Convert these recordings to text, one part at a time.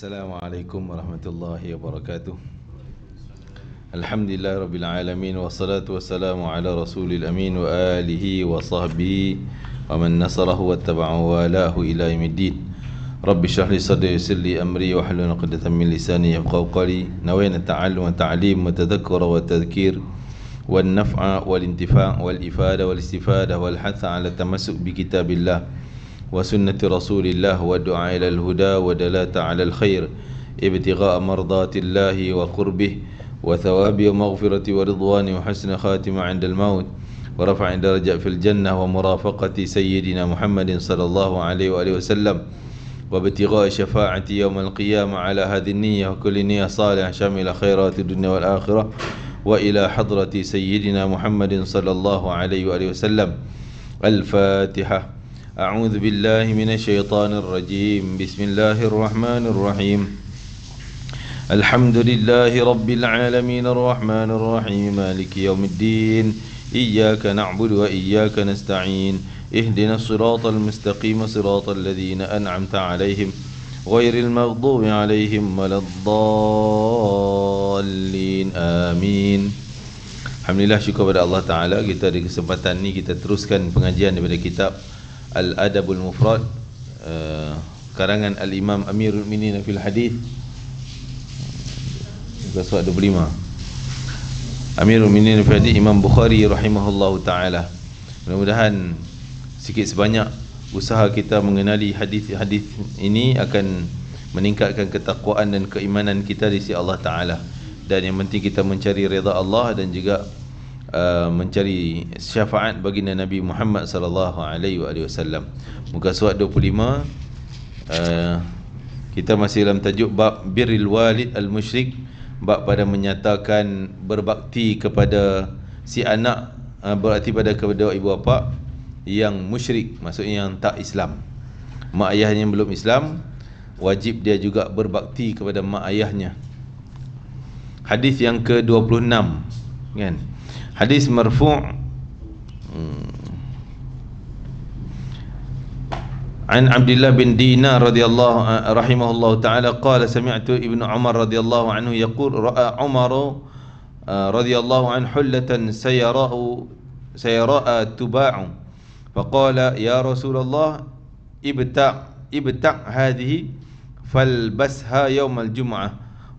السلام عليكم ورحمة الله وبركاته الحمد لله رب العالمين والصلاة والسلام على رسول الأمين وآله وصحبه ومن نصره واتبع والاه إلى يوم الدين رب اشرح لي صدري ويسر لي أمري واحلل عقدة من لساني يفقهوا قولي نوينا التعلم والتعليم والتذكر والتذكير والنفع والانتفاع والإفادة والاستفادة والحث على التمسك بكتاب الله وسنة رسول الله والدعاء إلى الهدى ودلاة على الخير ابتغاء مرضات الله وقربه وثواب ومغفرة ورضوان وحسن خاتمة عند الموت ورفع درجة في الجنة ومرافقة سيدنا محمد صلى الله عليه وآله وسلم وابتغاء شفاعة يوم القيامة على هذه النية وكل نية صالحة شاملة خيرات الدنيا والآخرة وإلى حضرة سيدنا محمد صلى الله عليه وآله وسلم الفاتحة أعوذ بالله من الشيطان الرجيم بسم الله الرحمن الرحيم الحمد لله رب العالمين الرحمن الرحيم مالك يوم الدين إياك نعبد وإياك نستعين اهدنا الصراط المستقيم صراط الذين أنعمت عليهم غير المغضوب عليهم ولا الضالين آمين Alhamdulillah syukur kepada Allah Ta'ala Kita di kesempatan ini kita teruskan pengajian daripada kitab Al-Adabul Mufrad uh, Karangan Al-Imam Amirul Minin Fil Hadith Muka surat 25 Amirul Minin Fil Hadith Imam Bukhari Rahimahullahu Ta'ala Mudah-mudahan Sikit sebanyak Usaha kita mengenali hadis-hadis ini Akan meningkatkan ketakwaan dan keimanan kita Di sisi Allah Ta'ala Dan yang penting kita mencari reda Allah Dan juga Uh, mencari syafaat bagi Nabi Muhammad sallallahu alaihi wasallam. Muka surat 25 uh, kita masih dalam tajuk bab birrul walid al musyrik bab pada menyatakan berbakti kepada si anak uh, berarti pada kepada ibu bapa yang musyrik maksudnya yang tak Islam. Mak ayahnya belum Islam wajib dia juga berbakti kepada mak ayahnya. Hadis yang ke-26 kan? Yeah. Hadis marfu' عن عبد الله بن دينار رضي الله رحمه الله تعالى قال سمعت ابن عمر رضي الله عنه يقول رأى عمر رضي الله عن حلة سيراه سيراء تباع فقال يا رسول الله ابتع ابتع هذه فالبسها يوم الجمعة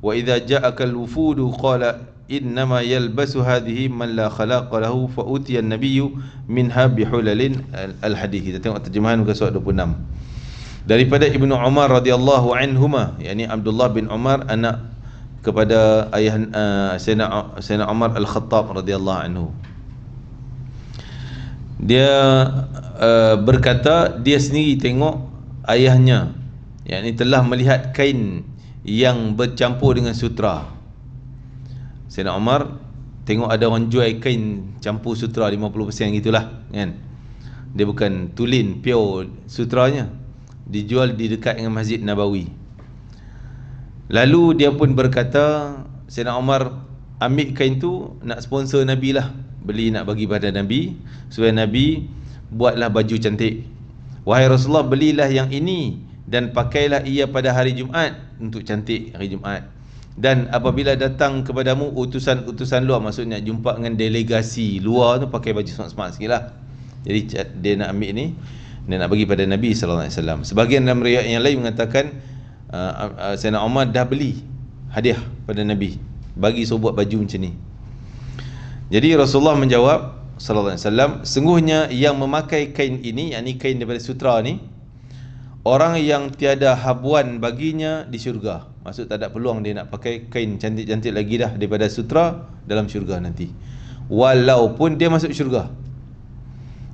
وإذا جاءك الوفود قال innama yalbasu hadhihi man la khalaqa lahu fa utiya an-nabiyyu minha bihulalin al-hadith kita tengok terjemahan muka surat 26 daripada ibnu umar radhiyallahu anhuma yakni abdullah bin umar anak kepada ayah uh, sayyidina sayyidina umar al-khattab radhiyallahu anhu dia uh, berkata dia sendiri tengok ayahnya yakni telah melihat kain yang bercampur dengan sutra Sayyidina Omar tengok ada orang jual kain campur sutra 50% gitulah kan dia bukan tulin pure sutranya dijual di dekat dengan masjid Nabawi lalu dia pun berkata Sayyidina Omar ambil kain tu nak sponsor Nabi lah beli nak bagi pada Nabi supaya Nabi buatlah baju cantik wahai Rasulullah belilah yang ini dan pakailah ia pada hari Jumaat untuk cantik hari Jumaat dan apabila datang kepadamu utusan-utusan luar maksudnya jumpa dengan delegasi luar tu pakai baju smart-smart sikit lah jadi dia nak ambil ni dia nak bagi pada Nabi SAW sebagian dalam riak yang lain mengatakan uh, uh, uh Sayyidina Umar dah beli hadiah pada Nabi bagi so buat baju macam ni jadi Rasulullah menjawab SAW sungguhnya yang memakai kain ini yang ni kain daripada sutra ni orang yang tiada habuan baginya di syurga maksud tak ada peluang dia nak pakai kain cantik-cantik lagi dah daripada sutra dalam syurga nanti walaupun dia masuk syurga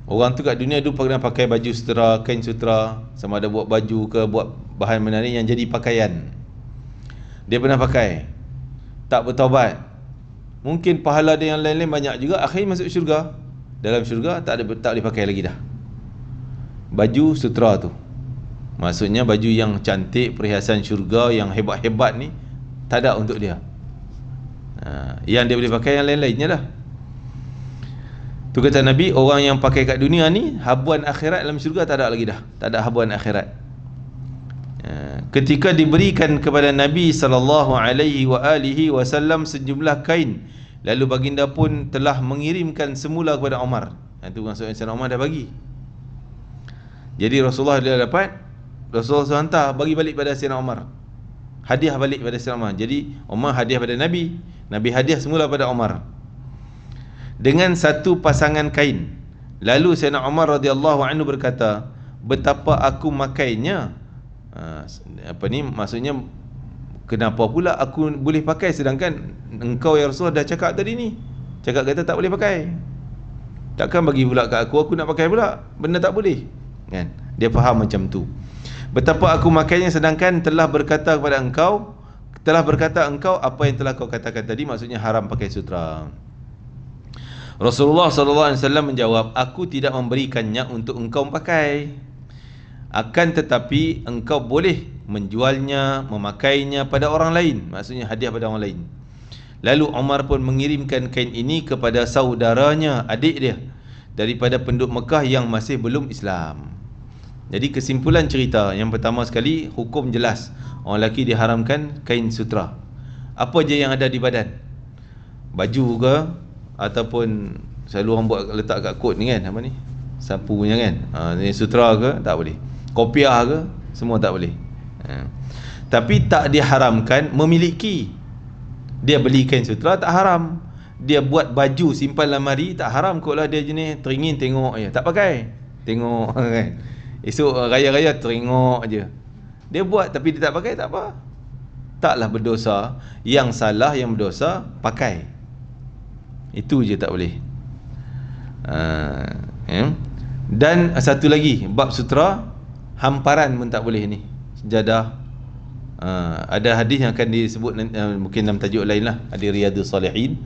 orang tu kat dunia tu pernah pakai baju sutra kain sutra sama ada buat baju ke buat bahan menarik yang jadi pakaian dia pernah pakai tak bertaubat mungkin pahala dia yang lain-lain banyak juga akhirnya masuk syurga dalam syurga tak ada tak boleh pakai lagi dah baju sutra tu Maksudnya baju yang cantik Perhiasan syurga yang hebat-hebat ni Tak ada untuk dia ha, Yang dia boleh pakai yang lain-lainnya lah Tu kata Nabi Orang yang pakai kat dunia ni Habuan akhirat dalam syurga tak ada lagi dah Tak ada habuan akhirat ha, Ketika diberikan kepada Nabi SAW Sejumlah kain Lalu baginda pun telah mengirimkan semula kepada Omar Itu ha, maksudnya Omar dah bagi Jadi Rasulullah dia dapat Rasulullah SAW hantar bagi balik pada Sayyidina Omar, Hadiah balik pada Sayyidina Omar. Jadi Omar hadiah pada Nabi Nabi hadiah semula pada Omar Dengan satu pasangan kain Lalu Sayyidina Umar radhiyallahu anhu berkata Betapa aku makainya ah, Apa ni maksudnya Kenapa pula aku boleh pakai Sedangkan engkau yang Rasulullah dah cakap tadi ni Cakap kata tak boleh pakai Takkan bagi pula kat aku Aku nak pakai pula Benda tak boleh kan? Dia faham macam tu Betapa aku makainya sedangkan telah berkata kepada engkau Telah berkata engkau apa yang telah kau katakan tadi Maksudnya haram pakai sutra Rasulullah SAW menjawab Aku tidak memberikannya untuk engkau pakai Akan tetapi engkau boleh menjualnya Memakainya pada orang lain Maksudnya hadiah pada orang lain Lalu Omar pun mengirimkan kain ini kepada saudaranya, adik dia daripada penduduk Mekah yang masih belum Islam. Jadi kesimpulan cerita yang pertama sekali hukum jelas orang lelaki diharamkan kain sutra. Apa je yang ada di badan? Baju ke ataupun selalu orang buat letak kat kot ni kan apa ni? Sapu punya kan. Ha, ni sutra ke tak boleh. Kopiah ke semua tak boleh. Ha. Tapi tak diharamkan memiliki. Dia beli kain sutra tak haram. Dia buat baju simpan lemari tak haram kotlah dia jenis teringin tengok ya tak pakai. Tengok kan. Esok eh, raya-raya teringok aje. Dia buat tapi dia tak pakai tak apa. Taklah berdosa. Yang salah yang berdosa pakai. Itu je tak boleh. Uh, eh? Dan satu lagi bab sutra hamparan pun tak boleh ni. Sejadah Uh, ada hadis yang akan disebut uh, mungkin dalam tajuk lain lah hadis riyadu salihin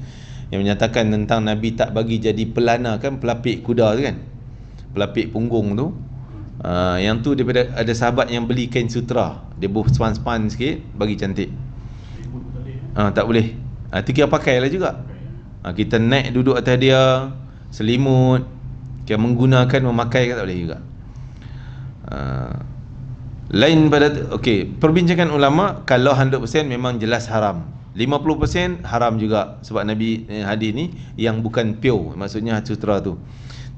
yang menyatakan tentang Nabi tak bagi jadi pelana kan pelapik kuda tu kan pelapik punggung tu Ah, yang tu daripada ada sahabat yang beli kain sutra dia buh span-span sikit bagi cantik uh, tak boleh ah uh, tu kira pakailah juga uh, kita naik duduk atas dia selimut kira menggunakan memakai tak boleh juga uh, lain pada okey perbincangan ulama kalau 100% memang jelas haram 50% haram juga sebab nabi eh, hadis ni yang bukan pure maksudnya sutra tu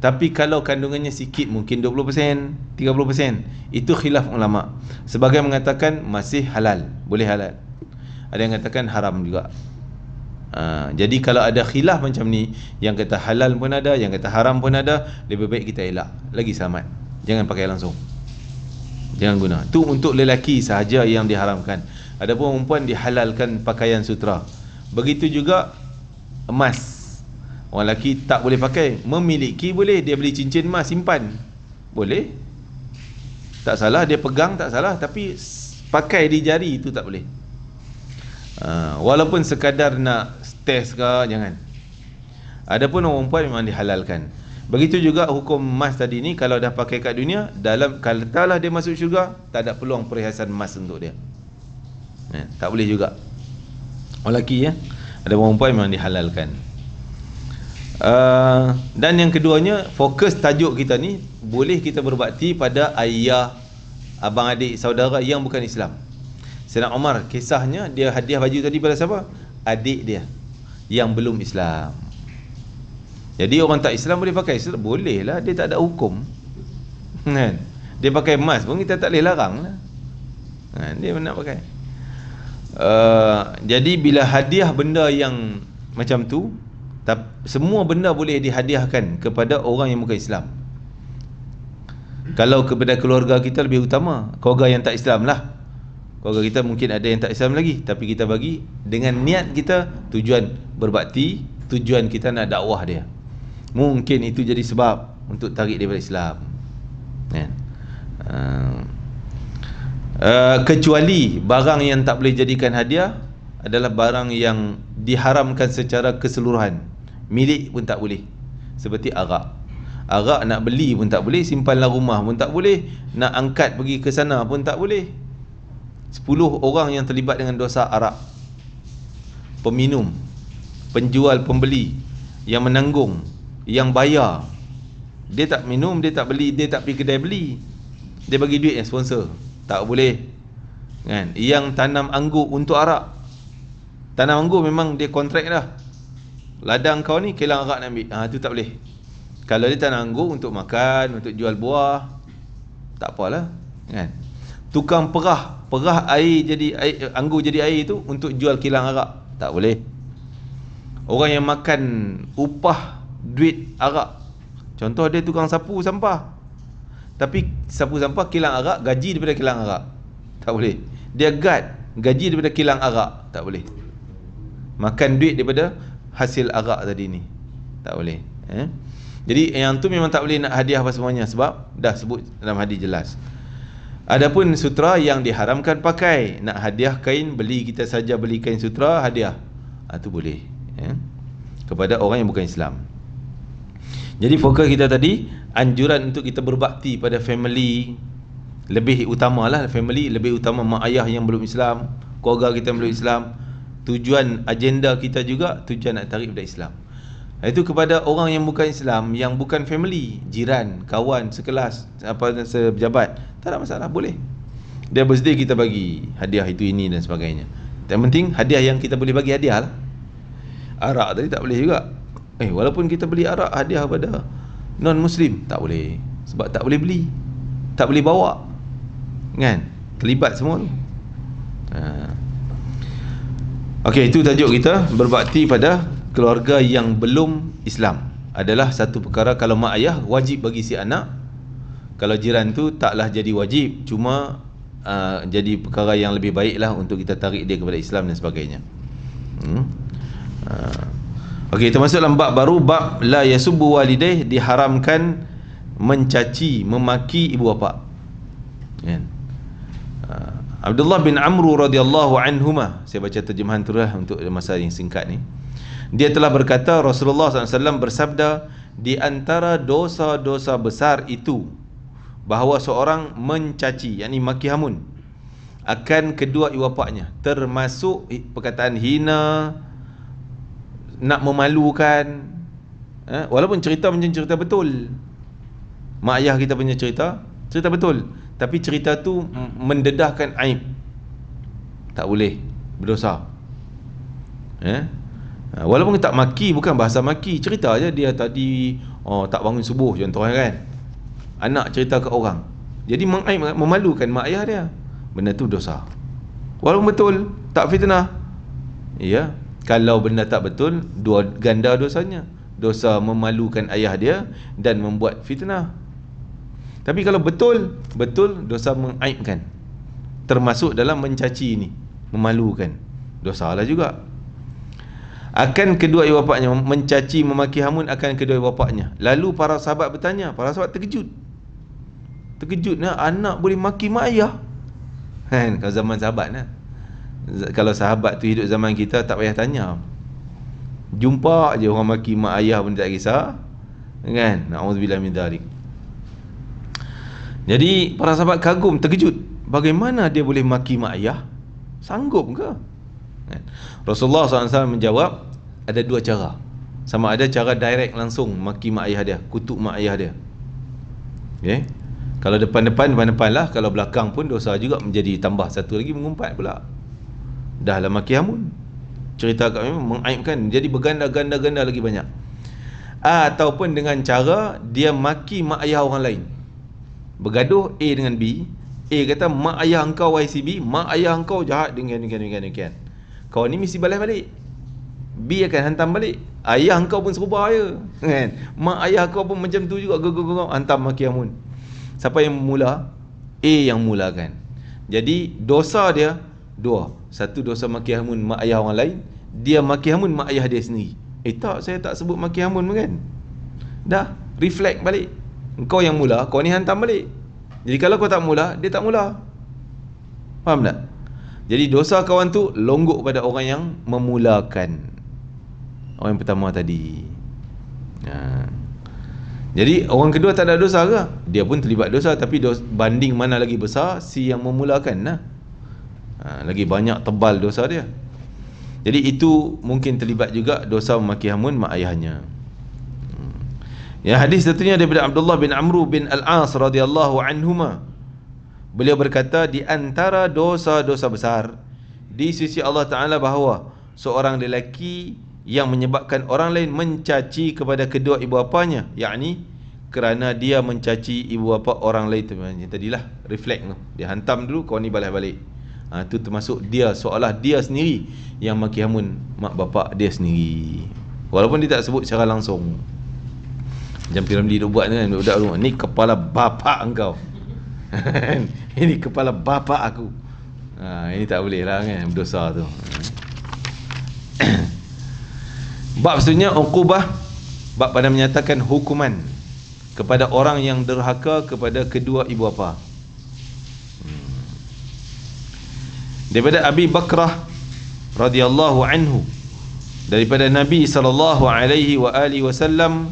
tapi kalau kandungannya sikit mungkin 20%, 30%, itu khilaf ulama. Sebagai mengatakan masih halal, boleh halal. Ada yang katakan haram juga. Ha, jadi kalau ada khilaf macam ni, yang kata halal pun ada, yang kata haram pun ada, lebih baik kita elak. Lagi selamat. Jangan pakai langsung. Jangan guna. Tu untuk lelaki sahaja yang diharamkan. Adapun perempuan dihalalkan pakaian sutra. Begitu juga emas. Orang lelaki tak boleh pakai Memiliki boleh Dia beli cincin emas simpan Boleh Tak salah Dia pegang tak salah Tapi Pakai di jari itu tak boleh ha, Walaupun sekadar nak Test ke Jangan Adapun orang perempuan memang dihalalkan Begitu juga hukum emas tadi ni Kalau dah pakai kat dunia Dalam Kalau lah dia masuk syurga Tak ada peluang perhiasan emas untuk dia ha, Tak boleh juga Orang lelaki ya ada orang perempuan memang dihalalkan Uh, dan yang keduanya fokus tajuk kita ni boleh kita berbakti pada ayah abang adik saudara yang bukan Islam. Sayyidina Omar kisahnya dia hadiah baju tadi pada siapa? Adik dia yang belum Islam. Jadi orang tak Islam boleh pakai Islam boleh lah dia tak ada hukum. Kan? Dia pakai emas pun kita tak boleh larang lah. Kan? Dia nak pakai. Uh, jadi bila hadiah benda yang macam tu semua benda boleh dihadiahkan kepada orang yang bukan Islam kalau kepada keluarga kita lebih utama keluarga yang tak Islam lah keluarga kita mungkin ada yang tak Islam lagi tapi kita bagi dengan niat kita tujuan berbakti tujuan kita nak dakwah dia mungkin itu jadi sebab untuk tarik daripada Islam yeah. Ya. uh, ah, kecuali barang yang tak boleh jadikan hadiah adalah barang yang diharamkan secara keseluruhan milik pun tak boleh seperti arak arak nak beli pun tak boleh simpanlah rumah pun tak boleh nak angkat pergi ke sana pun tak boleh sepuluh orang yang terlibat dengan dosa arak peminum penjual pembeli yang menanggung yang bayar dia tak minum dia tak beli dia tak pergi kedai beli dia bagi duit yang sponsor tak boleh kan yang tanam anggur untuk arak tanam anggur memang dia kontrak dah ladang kau ni kilang arak nak ambil. Ah, ha, tak boleh. Kalau dia tak nanggung untuk makan, untuk jual buah, tak apalah. Kan? Tukang perah, perah air jadi air, anggur jadi air tu untuk jual kilang arak. Tak boleh. Orang yang makan upah duit arak. Contoh dia tukang sapu sampah. Tapi sapu sampah kilang arak, gaji daripada kilang arak. Tak boleh. Dia guard gaji daripada kilang arak. Tak boleh. Makan duit daripada hasil arak tadi ni tak boleh eh? jadi yang tu memang tak boleh nak hadiah apa semuanya sebab dah sebut dalam hadis jelas adapun sutra yang diharamkan pakai nak hadiah kain beli kita saja beli kain sutra hadiah itu ah, ha, boleh eh? kepada orang yang bukan Islam jadi fokus kita tadi anjuran untuk kita berbakti pada family lebih utamalah family lebih utama mak ayah yang belum Islam keluarga kita yang belum Islam tujuan agenda kita juga tujuan nak tarik budak Islam itu kepada orang yang bukan Islam yang bukan family jiran kawan sekelas apa sejabat tak ada masalah boleh dia birthday kita bagi hadiah itu ini dan sebagainya yang penting hadiah yang kita boleh bagi hadiah lah arak tadi tak boleh juga eh walaupun kita beli arak hadiah pada non muslim tak boleh sebab tak boleh beli tak boleh bawa kan terlibat semua tu ha. Okey, itu tajuk kita berbakti pada keluarga yang belum Islam. Adalah satu perkara kalau mak ayah wajib bagi si anak. Kalau jiran tu taklah jadi wajib, cuma uh, jadi perkara yang lebih baiklah untuk kita tarik dia kepada Islam dan sebagainya. Hmm. Uh. Okey, termasuk dalam bab baru bab la yasubbu walidayh diharamkan mencaci, memaki ibu bapa. Yeah. Kan? Uh. Abdullah bin Amru radhiyallahu anhuma saya baca terjemahan terus lah untuk masa yang singkat ni dia telah berkata Rasulullah SAW bersabda di antara dosa-dosa besar itu bahawa seorang mencaci yakni maki hamun akan kedua ibu bapaknya termasuk perkataan hina nak memalukan eh, walaupun cerita macam cerita betul mak ayah kita punya cerita cerita betul tapi cerita tu mendedahkan aib tak boleh berdosa eh? Ha, walaupun tak maki bukan bahasa maki cerita je dia tadi oh, tak bangun subuh contohnya eh, kan anak cerita ke orang jadi mengaib, memalukan mak ayah dia benda tu dosa walaupun betul tak fitnah ya kalau benda tak betul dua ganda dosanya dosa memalukan ayah dia dan membuat fitnah tapi kalau betul, betul dosa mengaibkan. Termasuk dalam mencaci ini, memalukan. dosa lah juga. Akan kedua ibu bapaknya mencaci memaki hamun akan kedua ibu bapaknya. Lalu para sahabat bertanya, para sahabat terkejut. terkejut nak anak boleh maki mak ayah. Kan kalau zaman sahabat nah. Kalau sahabat tu hidup zaman kita tak payah tanya. Jumpa je orang maki mak ayah pun tak kisah. Kan? Nauzubillah min dalik. Jadi para sahabat kagum terkejut Bagaimana dia boleh maki mak ayah Sanggup ke eh, Rasulullah SAW menjawab Ada dua cara Sama ada cara direct langsung maki mak ayah dia Kutuk mak ayah dia okay? Kalau depan-depan depan-depan lah Kalau belakang pun dosa juga menjadi tambah Satu lagi mengumpat pula Dah lah maki hamun Cerita kami memang mengaibkan Jadi berganda-ganda-ganda lagi banyak Ataupun dengan cara Dia maki mak ayah orang lain Bergaduh A dengan B A kata mak ayah engkau YCB Mak ayah engkau jahat dengan dengan dengan dengan Kau ni mesti balas balik B akan hantam balik Ayah engkau pun serupa ya kan? Mak ayah kau pun macam tu juga gugur, gugur, Hantam maki amun Siapa yang mula A yang mula kan. Jadi dosa dia Dua Satu dosa maki amun mak ayah orang lain Dia maki amun mak ayah dia sendiri Eh tak saya tak sebut maki amun kan Dah Reflect balik kau yang mula, kau ni hantam balik. Jadi kalau kau tak mula, dia tak mula. Faham tak? Jadi dosa kawan tu longgok pada orang yang memulakan. Orang yang pertama tadi. Ha. Jadi orang kedua tak ada dosa ke? Dia pun terlibat dosa tapi dosa, banding mana lagi besar si yang memulakan lah. Ha. lagi banyak tebal dosa dia. Jadi itu mungkin terlibat juga dosa memaki hamun mak ayahnya. Ya hadis tentunya daripada Abdullah bin Amru bin Al-As radhiyallahu anhuma. Beliau berkata di antara dosa-dosa besar di sisi Allah Taala bahawa seorang lelaki yang menyebabkan orang lain mencaci kepada kedua ibu bapanya, yakni kerana dia mencaci ibu bapa orang lain tu yang tadilah reflect tu. Dia hantam dulu kau ni balas balik. Ha, tu termasuk dia seolah dia sendiri yang maki hamun mak bapak dia sendiri. Walaupun dia tak sebut secara langsung. Macam Piramli duk buat kan budak rumah. Ni kepala bapa engkau Ini kepala bapa aku ha, Ini tak boleh lah kan Berdosa tu Bab sebenarnya Uqubah Bab pada menyatakan hukuman Kepada orang yang derhaka Kepada kedua ibu bapa hmm. Daripada Abi Bakrah radhiyallahu anhu daripada Nabi sallallahu alaihi wa alihi wasallam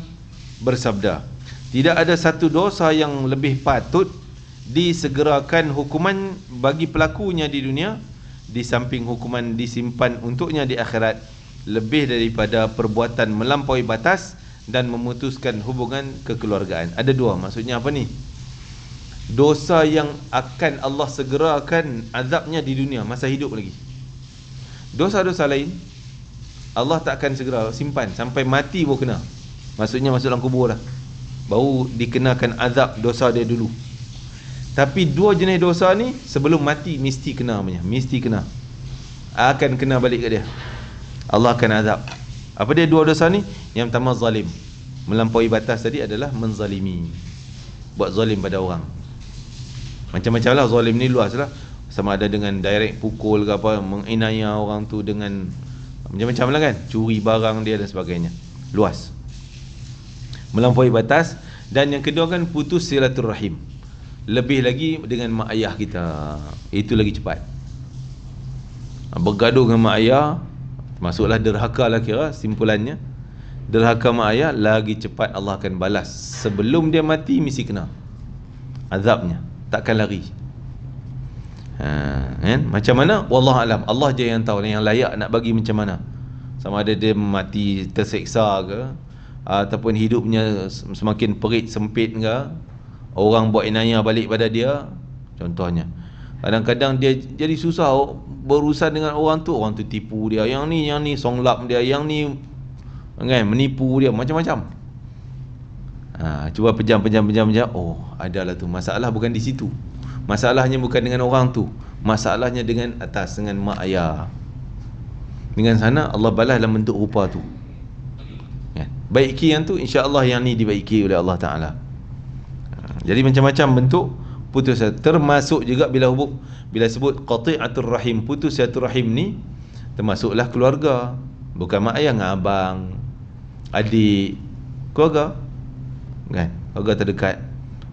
bersabda tidak ada satu dosa yang lebih patut disegerakan hukuman bagi pelakunya di dunia di samping hukuman disimpan untuknya di akhirat lebih daripada perbuatan melampaui batas dan memutuskan hubungan kekeluargaan ada dua maksudnya apa ni dosa yang akan Allah segerakan azabnya di dunia masa hidup lagi dosa-dosa lain Allah tak akan segera simpan sampai mati pun kena Maksudnya masuk dalam kubur lah Baru dikenakan azab dosa dia dulu Tapi dua jenis dosa ni Sebelum mati mesti kena namanya Mesti kena Akan kena balik ke dia Allah akan azab Apa dia dua dosa ni? Yang pertama zalim Melampaui batas tadi adalah menzalimi Buat zalim pada orang Macam-macam lah zalim ni luas lah Sama ada dengan direct pukul ke apa Menginaya orang tu dengan Macam-macam lah kan Curi barang dia dan sebagainya Luas melampaui batas dan yang kedua kan putus silaturahim lebih lagi dengan mak ayah kita itu lagi cepat ha, bergaduh dengan mak ayah masuklah derhaka lah kira simpulannya derhaka mak ayah lagi cepat Allah akan balas sebelum dia mati mesti kena azabnya takkan lari ha, kan? macam mana Wallah alam Allah je yang tahu yang layak nak bagi macam mana sama ada dia mati terseksa ke ataupun hidupnya semakin perit sempit ke orang buat inaya balik pada dia contohnya kadang-kadang dia jadi susah berurusan dengan orang tu orang tu tipu dia yang ni yang ni songlap dia yang ni kan menipu dia macam-macam ha, cuba pejam pejam pejam pejam oh adalah tu masalah bukan di situ masalahnya bukan dengan orang tu masalahnya dengan atas dengan mak ayah dengan sana Allah balas dalam bentuk rupa tu baiki yang tu Allah yang ni dibaiki oleh Allah taala jadi macam-macam bentuk putus termasuk juga bila hubung bila sebut qati'atul rahim putus rahim ni termasuklah keluarga bukan mak ayah abang adik keluarga kan keluarga terdekat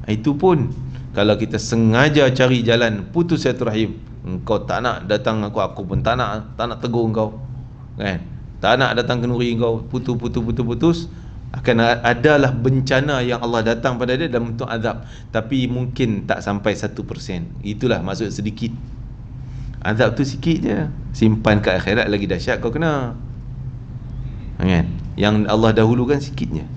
itu pun kalau kita sengaja cari jalan putus rahim, engkau tak nak datang aku aku pun tak nak tak nak tegur engkau kan tak nak datang kenuri kau putu putu putu putus akan adalah bencana yang Allah datang pada dia dalam bentuk azab tapi mungkin tak sampai 1% itulah maksud sedikit azab tu sikit je simpan ke akhirat lagi dahsyat kau kena kan yang Allah dahulukan sikitnya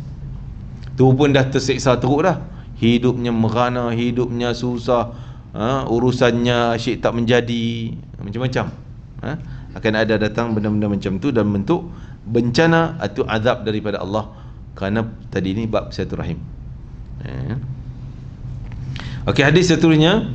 tu pun dah tersiksa teruk dah hidupnya merana hidupnya susah ha? urusannya asyik tak menjadi macam-macam ha? akan ada datang benda-benda macam tu dan bentuk bencana atau azab daripada Allah kerana tadi ni bab satu rahim eh. Okey hadis seterusnya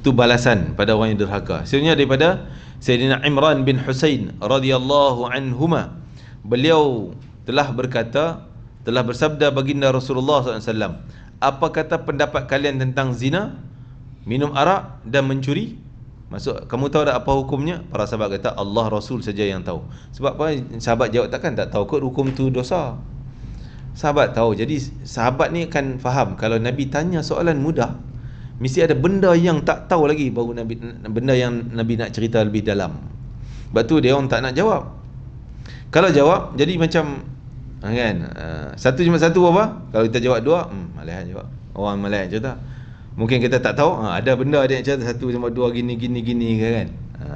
tu balasan pada orang yang derhaka seterusnya daripada Sayyidina Imran bin Hussein radhiyallahu anhuma beliau telah berkata telah bersabda baginda Rasulullah SAW apa kata pendapat kalian tentang zina minum arak dan mencuri Maksud kamu tahu tak apa hukumnya? Para sahabat kata Allah Rasul saja yang tahu. Sebab apa? Sahabat jawab takkan tak tahu kot hukum tu dosa. Sahabat tahu. Jadi sahabat ni akan faham kalau Nabi tanya soalan mudah, mesti ada benda yang tak tahu lagi baru Nabi benda yang Nabi nak cerita lebih dalam. Sebab tu dia orang tak nak jawab. Kalau jawab, jadi macam kan? Eh, satu cuma satu apa? Kalau kita jawab dua, hmm, malaikat jawab. Orang malaikat cerita. Mungkin kita tak tahu ha, Ada benda dia nak Satu sama dua gini gini gini kan ha,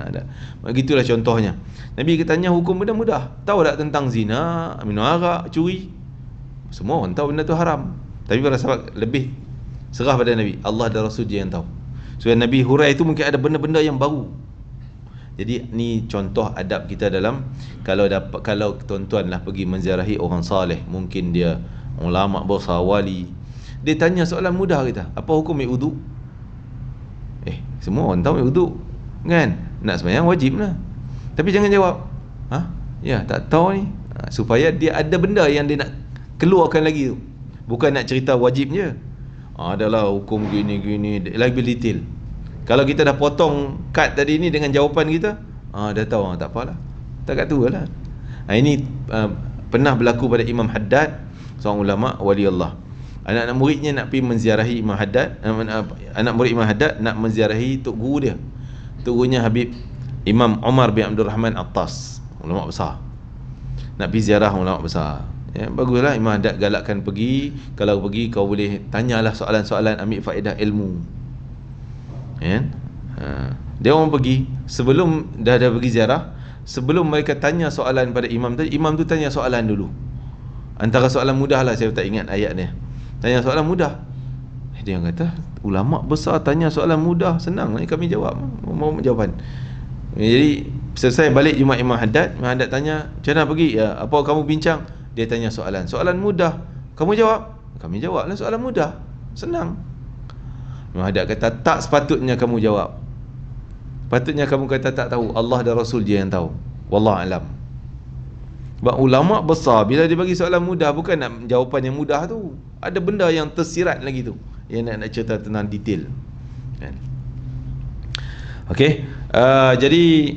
Begitulah contohnya Nabi kita tanya hukum benda mudah Tahu tak tentang zina Minum arak Curi Semua orang tahu benda tu haram Tapi para sahabat lebih Serah pada Nabi Allah dan Rasul dia yang tahu So yang Nabi hurai itu mungkin ada benda-benda yang baru jadi ni contoh adab kita dalam kalau dapat kalau tuan-tuan lah pergi menziarahi orang saleh mungkin dia ulama besar wali dia tanya soalan mudah kita Apa hukum ambil wuduk? Eh, semua orang tahu ambil wuduk Kan? Nak semayang wajib lah Tapi jangan jawab Ha? Ya, tak tahu ni ha, Supaya dia ada benda yang dia nak Keluarkan lagi tu Bukan nak cerita wajib je ha, Adalah hukum gini-gini Lebih detail Kalau kita dah potong Kad tadi ni dengan jawapan kita ha, Dah tahu, ha, tak apa lah. Tak kat tu lah ha, Ini uh, Pernah berlaku pada Imam Haddad Seorang ulama' wali Allah anak-anak muridnya nak pergi menziarahi Imam Haddad eh, anak murid Imam Haddad nak menziarahi tok guru dia tok gurunya Habib Imam Omar bin Abdul Rahman Atas ulama besar nak pergi ziarah ulama besar ya baguslah Imam Haddad galakkan pergi kalau pergi kau boleh tanyalah soalan-soalan ambil faedah ilmu ya ha. dia orang pergi sebelum dah dah pergi ziarah sebelum mereka tanya soalan pada imam tadi imam tu tanya soalan dulu antara soalan mudah lah saya tak ingat ayat dia Tanya soalan mudah eh, Dia kata Ulama besar tanya soalan mudah Senang ni lah, kami jawab Mau jawapan Jadi Selesai balik Jumat Imam Haddad Imam Haddad tanya Macam mana pergi ya, Apa kamu bincang Dia tanya soalan Soalan mudah Kamu jawab Kami jawab lah soalan mudah Senang Imam Haddad kata Tak sepatutnya kamu jawab Patutnya kamu kata tak tahu Allah dan Rasul dia yang tahu Wallah alam. Sebab ulama besar bila dia bagi soalan mudah bukan nak jawapan yang mudah tu. Ada benda yang tersirat lagi tu yang nak nak cerita tentang detail. Kan? Okey. Uh, jadi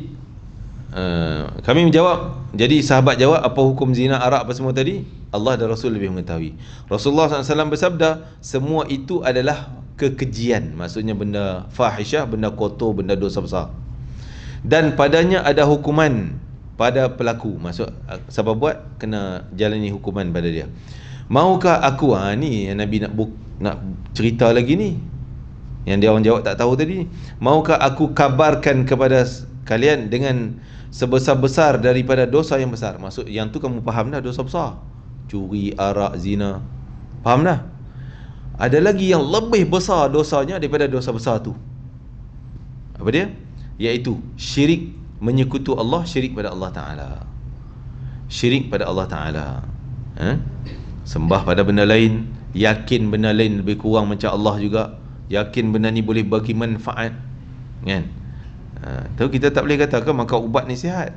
uh, kami menjawab jadi sahabat jawab apa hukum zina arak apa semua tadi? Allah dan Rasul lebih mengetahui. Rasulullah SAW bersabda semua itu adalah kekejian. Maksudnya benda fahishah, benda kotor, benda dosa besar. Dan padanya ada hukuman pada pelaku masuk, ah, siapa buat kena jalani hukuman pada dia maukah aku ha ni yang nabi nak buk, nak cerita lagi ni yang dia orang jawab tak tahu tadi maukah aku kabarkan kepada kalian dengan sebesar-besar daripada dosa yang besar maksud yang tu kamu faham dah dosa besar curi arak zina faham dah ada lagi yang lebih besar dosanya daripada dosa besar tu apa dia iaitu syirik menyekutu Allah syirik pada Allah Taala syirik pada Allah Taala eh? sembah pada benda lain yakin benda lain lebih kurang macam Allah juga yakin benda ni boleh bagi manfaat kan ha, tahu kita tak boleh katakan maka ubat ni sihat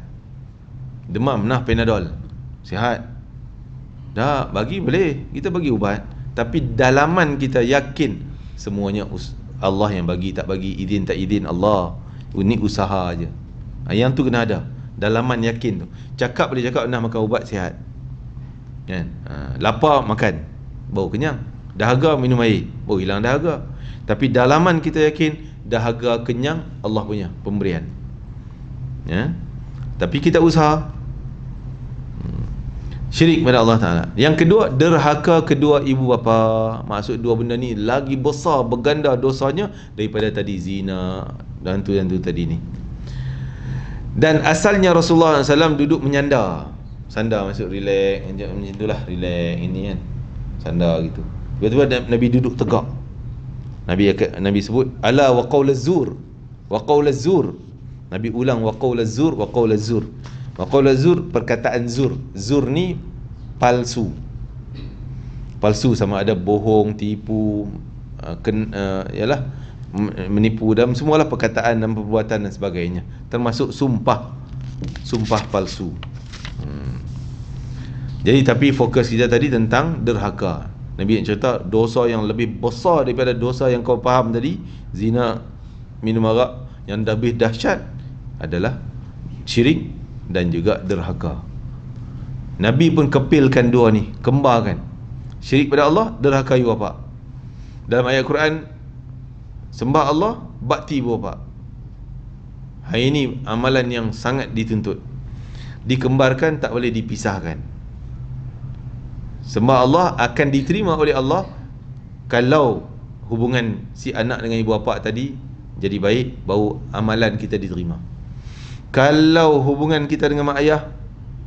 demam nah penadol sihat dah bagi boleh kita bagi ubat tapi dalaman kita yakin semuanya Allah yang bagi tak bagi izin tak izin Allah ini usaha aja Ha, yang tu kena ada Dalaman yakin tu Cakap boleh cakap Nak makan ubat sihat Kan ha, Lapar makan bau kenyang Dahaga minum air Baru oh, hilang dahaga Tapi dalaman kita yakin Dahaga kenyang Allah punya Pemberian Ya Tapi kita usaha hmm. Syirik kepada Allah Ta'ala Yang kedua Derhaka kedua ibu bapa Maksud dua benda ni Lagi besar Berganda dosanya Daripada tadi zina Dan tu dan tu tadi ni dan asalnya Rasulullah SAW duduk menyandar Sandar masuk relax Macam itulah relax ini kan Sandar gitu Tiba-tiba Nabi duduk tegak Nabi Nabi sebut Ala wa qawla zur Wa Nabi ulang wa qawla zur wa qawla zur perkataan zur Zur ni palsu Palsu sama ada bohong, tipu uh, ken, uh, Yalah Yalah menipu dan semualah perkataan dan perbuatan dan sebagainya termasuk sumpah sumpah palsu hmm. jadi tapi fokus kita tadi tentang derhaka Nabi yang cerita dosa yang lebih besar daripada dosa yang kau faham tadi zina minum arak yang lebih dahsyat adalah syirik dan juga derhaka Nabi pun kepilkan dua ni kembarkan syirik pada Allah derhaka ibu apa dalam ayat Quran Sembah Allah Bakti bapa. Hari ini amalan yang sangat dituntut Dikembarkan tak boleh dipisahkan Sembah Allah akan diterima oleh Allah Kalau hubungan si anak dengan ibu bapa tadi Jadi baik Baru amalan kita diterima Kalau hubungan kita dengan mak ayah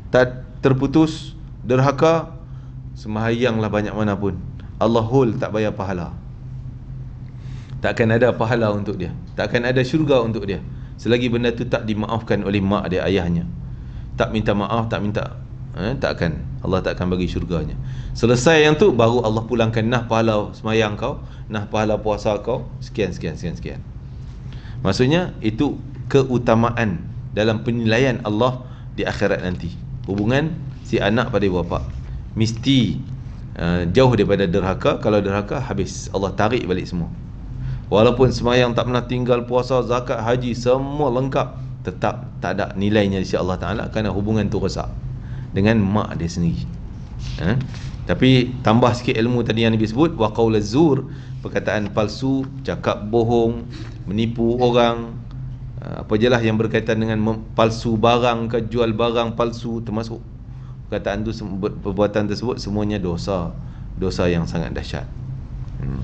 Tak terputus Derhaka Semahayanglah banyak mana pun Allah hul tak bayar pahala tak akan ada pahala untuk dia tak akan ada syurga untuk dia selagi benda tu tak dimaafkan oleh mak dia ayahnya tak minta maaf tak minta eh, tak akan Allah tak akan bagi syurganya selesai yang tu baru Allah pulangkan nah pahala semayang kau nah pahala puasa kau sekian sekian sekian sekian maksudnya itu keutamaan dalam penilaian Allah di akhirat nanti hubungan si anak pada bapa mesti uh, jauh daripada derhaka kalau derhaka habis Allah tarik balik semua Walaupun semayang tak pernah tinggal puasa, zakat, haji semua lengkap Tetap tak ada nilainya di Allah Ta'ala kerana hubungan tu rosak Dengan mak dia sendiri ha? Tapi tambah sikit ilmu tadi yang Nabi sebut Wa zur Perkataan palsu, cakap bohong, menipu orang ha, apa jelah yang berkaitan dengan palsu barang ke jual barang palsu termasuk perkataan tu perbuatan tersebut semuanya dosa dosa yang sangat dahsyat hmm.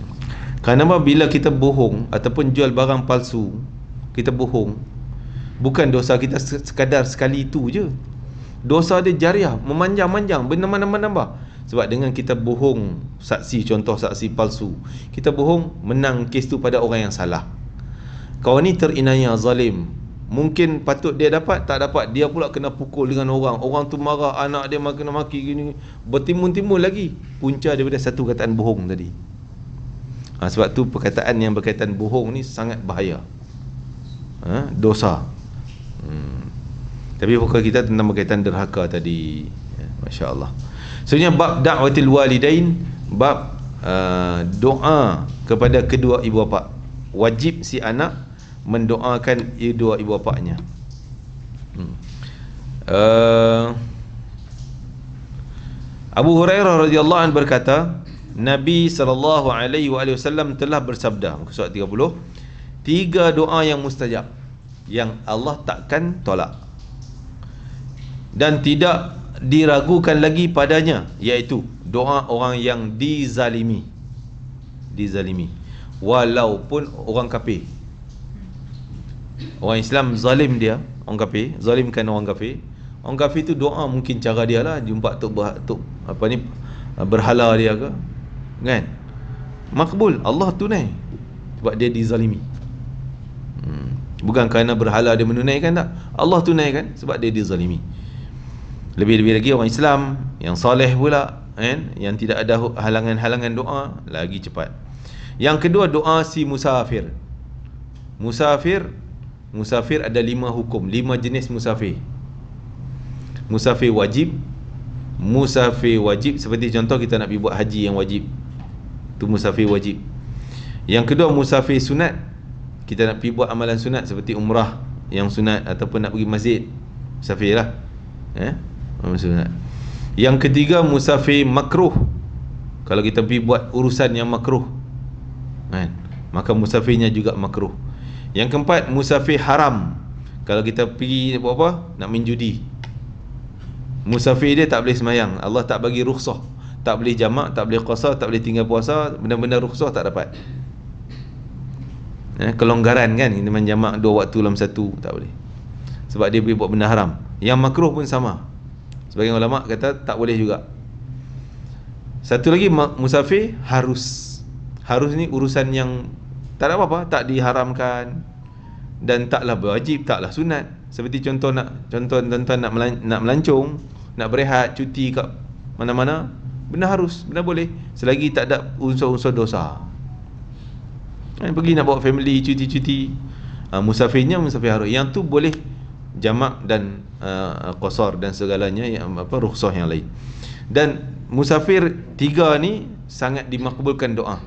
Kenapa bila kita bohong ataupun jual barang palsu, kita bohong, bukan dosa kita sekadar sekali itu je. Dosa dia jariah, memanjang-manjang, bernambah-nambah-nambah. Sebab dengan kita bohong saksi, contoh saksi palsu, kita bohong menang kes tu pada orang yang salah. Kau ni terinaya zalim. Mungkin patut dia dapat, tak dapat. Dia pula kena pukul dengan orang. Orang tu marah, anak dia makin makin gini. Bertimun-timun lagi. Punca daripada satu kataan bohong tadi ha, Sebab tu perkataan yang berkaitan bohong ni sangat bahaya ha, Dosa hmm. Tapi fokus kita tentang berkaitan derhaka tadi ya, Masya Allah Sebenarnya bab da'watil walidain Bab uh, doa kepada kedua ibu bapa Wajib si anak mendoakan kedua ibu bapaknya hmm. uh, Abu Hurairah radhiyallahu anhu berkata Nabi sallallahu alaihi wasallam telah bersabda muka surat 30 tiga doa yang mustajab yang Allah takkan tolak dan tidak diragukan lagi padanya iaitu doa orang yang dizalimi dizalimi walaupun orang kafir orang Islam zalim dia orang kafir zalimkan orang kafir orang kafir tu doa mungkin cara dia lah jumpa tok, tok apa ni berhala dia ke kan makbul Allah tunai sebab dia dizalimi hmm. bukan kerana berhala dia menunaikan tak Allah tunaikan sebab dia dizalimi lebih-lebih lagi orang Islam yang soleh pula kan yang tidak ada halangan-halangan doa lagi cepat yang kedua doa si musafir musafir musafir ada lima hukum lima jenis musafir musafir wajib musafir wajib seperti contoh kita nak pergi buat haji yang wajib tu musafir wajib yang kedua musafir sunat kita nak pergi buat amalan sunat seperti umrah yang sunat ataupun nak pergi masjid musafir lah eh? amalan sunat yang ketiga musafir makruh kalau kita pergi buat urusan yang makruh kan? maka musafirnya juga makruh yang keempat musafir haram kalau kita pergi buat apa nak menjudi musafir dia tak boleh semayang Allah tak bagi rukhsah tak boleh jamak, tak boleh qasar, tak boleh tinggal puasa, benda-benda rukhsah tak dapat. Eh, kelonggaran kan, ini dengan jamak dua waktu dalam satu, tak boleh. Sebab dia boleh buat benda haram. Yang makruh pun sama. sebagai ulama kata tak boleh juga. Satu lagi musafir harus harus ni urusan yang tak ada apa-apa, tak diharamkan dan taklah wajib, taklah sunat. Seperti contoh nak contoh tuan-tuan nak melan, melancung, nak berehat, cuti kat mana-mana, Benar harus, benar boleh Selagi tak ada unsur-unsur dosa eh, Pergi nak bawa family, cuti-cuti uh, Musafirnya, musafir harus Yang tu boleh jamak dan uh, ah, kosor dan segalanya yang, apa Rukhsah yang lain Dan musafir tiga ni Sangat dimakbulkan doa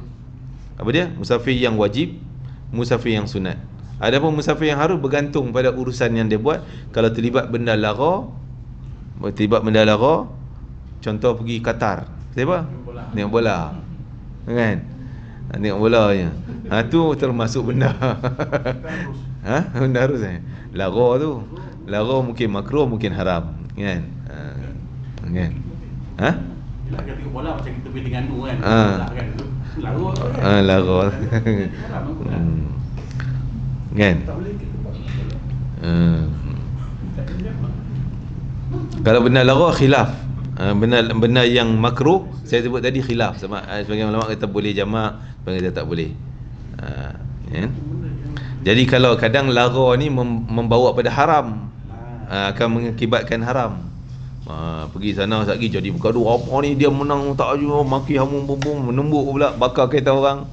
Apa dia? Musafir yang wajib Musafir yang sunat Ada pun musafir yang harus bergantung pada urusan yang dia buat Kalau terlibat benda lara Terlibat benda lara contoh pergi Qatar siapa tengok bola kan ha, tengok bola je ha tu termasuk benda ha benda harus eh Lagu tu lagu mungkin makruh mungkin haram kan ha kan ha kita tengok bola macam kita pergi dengan kan? Ha. Kan? tu kan ha. lara kan, kan? Hmm. ha kan kalau benda lagu khilaf Ah, benda-benda yang makruh saya sebut tadi khilaf sama ah, sebagai ulama kata boleh jamak sebagai kata tak boleh uh, ah, yeah. jadi kalau kadang lara ni membawa pada haram uh, akan mengakibatkan haram uh, pergi sana satgi jadi buka dua apa ni dia menang tak aja maki hamun bubum menumbuk pula bakar kereta orang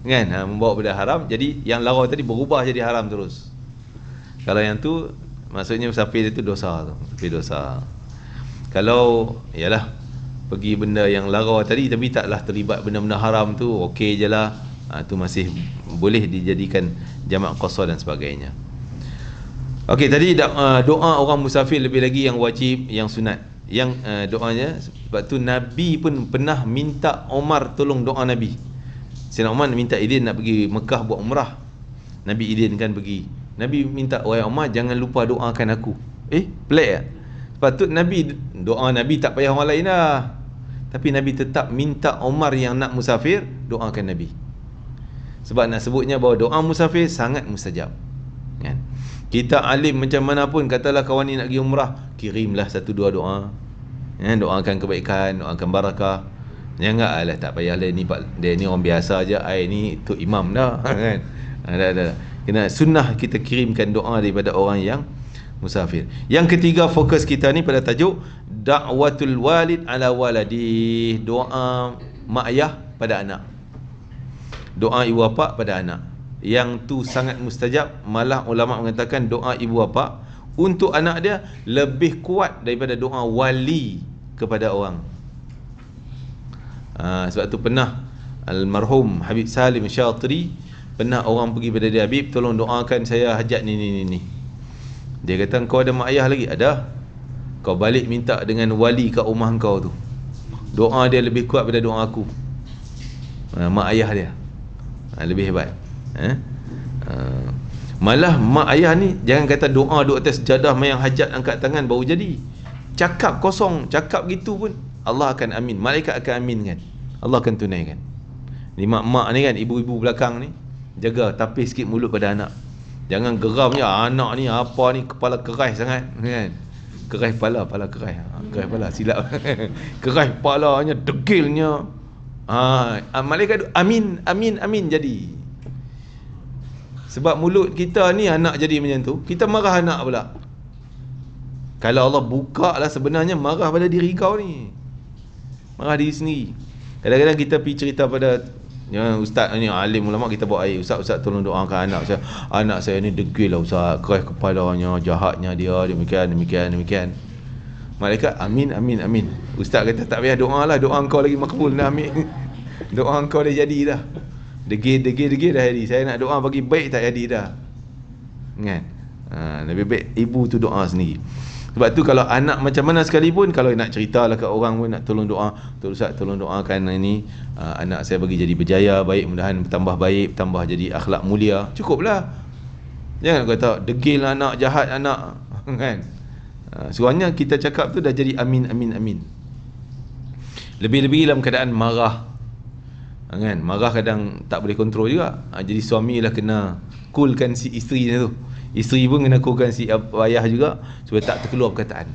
kan uh, membawa pada haram jadi yang lara tadi berubah jadi haram terus kalau yang tu maksudnya safir itu dosa tu safir dosa kalau ialah pergi benda yang lara tadi tapi taklah terlibat benda-benda haram tu okey jelah ha, tu masih boleh dijadikan jamak qasar dan sebagainya okey tadi da, ha, doa orang musafir lebih lagi yang wajib yang sunat yang uh, doanya sebab tu nabi pun pernah minta Omar tolong doa nabi Sina Umar minta Idin nak pergi Mekah buat umrah Nabi Idin kan pergi Nabi minta Wahai Umar jangan lupa doakan aku Eh pelik tak? Patut Nabi Doa Nabi tak payah orang lain lah Tapi Nabi tetap minta Umar yang nak musafir Doakan Nabi Sebab nak sebutnya bahawa doa musafir sangat mustajab kan? Kita alim macam mana pun Katalah kawan ni nak pergi umrah Kirimlah satu dua doa kan? Doakan kebaikan Doakan barakah Jangan alah tak payah lah ni, Dia ni orang biasa aja. Air ni tu imam dah kan? Ada, ada. Kena sunnah kita kirimkan doa daripada orang yang musafir. Yang ketiga fokus kita ni pada tajuk da'watul walid ala waladi, doa mak ayah pada anak. Doa ibu bapa pada anak. Yang tu sangat mustajab, malah ulama mengatakan doa ibu bapa untuk anak dia lebih kuat daripada doa wali kepada orang. Ha, sebab tu pernah almarhum Habib Salim Syatri pernah orang pergi pada dia Habib tolong doakan saya hajat ni ni. ni. Dia kata kau ada mak ayah lagi Ada Kau balik minta dengan wali kat rumah kau tu Doa dia lebih kuat daripada doa aku uh, Mak ayah dia uh, Lebih hebat eh? uh, Malah mak ayah ni Jangan kata doa duk atas jadah mayang hajat angkat tangan baru jadi Cakap kosong Cakap gitu pun Allah akan amin Malaikat akan amin kan Allah akan tunaikan Ni mak-mak ni kan Ibu-ibu belakang ni Jaga tapis sikit mulut pada anak Jangan geramnya ah, anak ni ah, apa ni kepala keras sangat kan. Keras kepala, kepala keras. Ah, keras kepala silap. keras kepalanya degilnya. Ha, malaikat tu amin, amin, amin jadi. Sebab mulut kita ni anak jadi macam tu, kita marah anak pula. Kalau Allah buka lah sebenarnya marah pada diri kau ni. Marah diri sendiri. Kadang-kadang kita pergi cerita pada Ya, ustaz ni alim ulama kita bawa air. Ustaz ustaz tolong doakan anak saya. Anak saya ni degil lah ustaz. Keras kepalanya, jahatnya dia, demikian demikian demikian. Malaikat amin amin amin. Ustaz kata tak payah doa lah. Doa kau lagi makbul dah ambil. doa kau dah jadi dah. Degil degil degil dah jadi. Saya nak doa bagi baik tak jadi dah. Kan? Ha, lebih baik ibu tu doa sendiri. Sebab tu kalau anak macam mana sekalipun kalau nak cerita lah kat orang pun nak tolong doa, tolong Ustaz tolong doakan ini uh, anak saya bagi jadi berjaya, baik mudah-mudahan bertambah baik, bertambah jadi akhlak mulia. Cukuplah. Jangan kata degil anak, jahat anak kan. Uh, sebenarnya kita cakap tu dah jadi amin amin amin. Lebih-lebih dalam keadaan marah uh, kan marah kadang tak boleh kontrol juga ha, jadi suamilah kena coolkan si isteri tu Isteri pun kena kurangkan si ayah juga supaya tak terkeluar perkataan.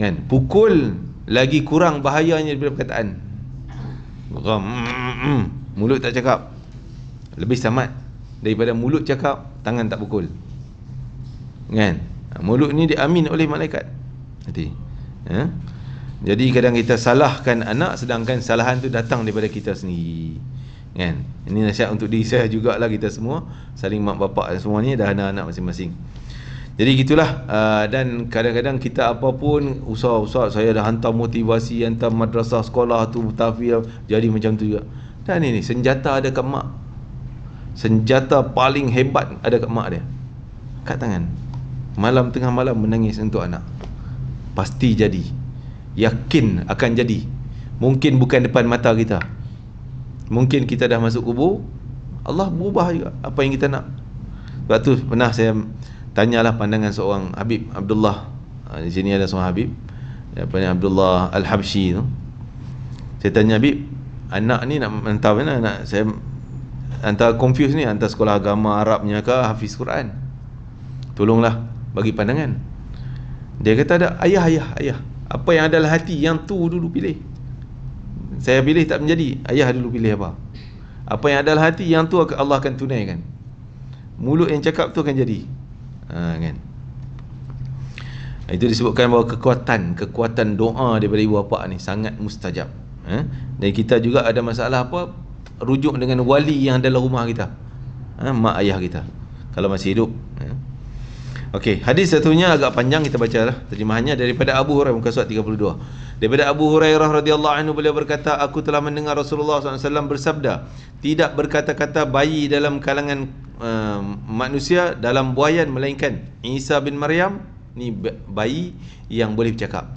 Kan? Pukul lagi kurang bahayanya daripada perkataan. Ram, mm, mm, mm, mulut tak cakap. Lebih samat daripada mulut cakap, tangan tak pukul. Kan? Mulut ni diamin oleh malaikat. Nanti. Ya? Jadi kadang kita salahkan anak sedangkan salahan tu datang daripada kita sendiri kan ini nasihat untuk diri saya lah kita semua saling mak bapak dan semuanya dah anak-anak masing-masing jadi gitulah uh, dan kadang-kadang kita apapun usah usah saya dah hantar motivasi hantar madrasah sekolah tu tahfiz jadi macam tu juga dan ini senjata ada kat mak senjata paling hebat ada kat mak dia kat tangan malam tengah malam menangis untuk anak pasti jadi yakin akan jadi mungkin bukan depan mata kita Mungkin kita dah masuk kubur Allah berubah juga apa yang kita nak Sebab tu pernah saya Tanyalah pandangan seorang Habib Abdullah ha, Di sini ada seorang Habib Daripada Abdullah Al-Habshi tu Saya tanya Habib Anak ni nak hantar mana nak Saya Antara confused ni Antara sekolah agama Arabnya ke Hafiz Quran Tolonglah Bagi pandangan Dia kata ada Ayah, ayah, ayah Apa yang ada dalam hati Yang tu dulu pilih saya pilih tak menjadi Ayah dulu pilih apa Apa yang ada dalam hati Yang tu Allah akan tunaikan Mulut yang cakap tu akan jadi ha, kan? Itu disebutkan bahawa kekuatan Kekuatan doa daripada ibu bapa ni Sangat mustajab ha? Dan kita juga ada masalah apa Rujuk dengan wali yang ada dalam rumah kita ha? Mak ayah kita Kalau masih hidup Ha? Okey, hadis satunya agak panjang kita baca lah Terjemahannya daripada Abu Hurairah muka surat 32. Daripada Abu Hurairah radhiyallahu anhu beliau berkata, aku telah mendengar Rasulullah SAW bersabda, tidak berkata-kata bayi dalam kalangan uh, manusia dalam buayan melainkan Isa bin Maryam ni bayi yang boleh bercakap.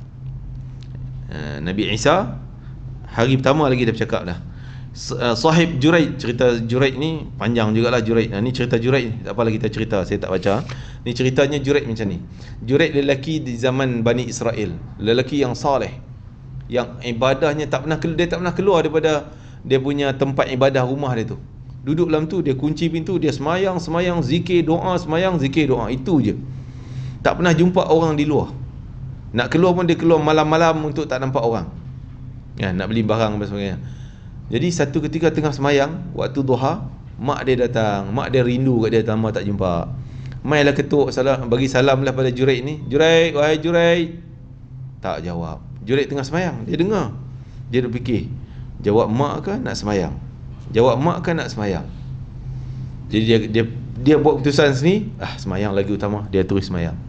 Uh, Nabi Isa hari pertama lagi dia bercakap dah. Uh, sahib Juraid Cerita Juraid ni panjang jugalah Juraid Ini uh, cerita Juraid ni Tak apalah kita cerita Saya tak baca Ni ceritanya Juraid macam ni Juraid lelaki di zaman Bani Israel Lelaki yang saleh Yang ibadahnya tak pernah Dia tak pernah keluar daripada Dia punya tempat ibadah rumah dia tu Duduk dalam tu Dia kunci pintu Dia semayang Semayang Zikir doa Semayang Zikir doa Itu je Tak pernah jumpa orang di luar Nak keluar pun dia keluar malam-malam Untuk tak nampak orang Ya, nak beli barang dan sebagainya jadi satu ketika tengah semayang Waktu duha Mak dia datang Mak dia rindu kat dia Lama tak jumpa Mai ketuk salam, Bagi salam lah pada jurek ni Jurek, wahai jurek Tak jawab Jurek tengah semayang Dia dengar Dia dah fikir Jawab mak ke nak semayang Jawab mak ke nak semayang Jadi dia dia, dia buat keputusan sini Ah semayang lagi utama Dia terus semayang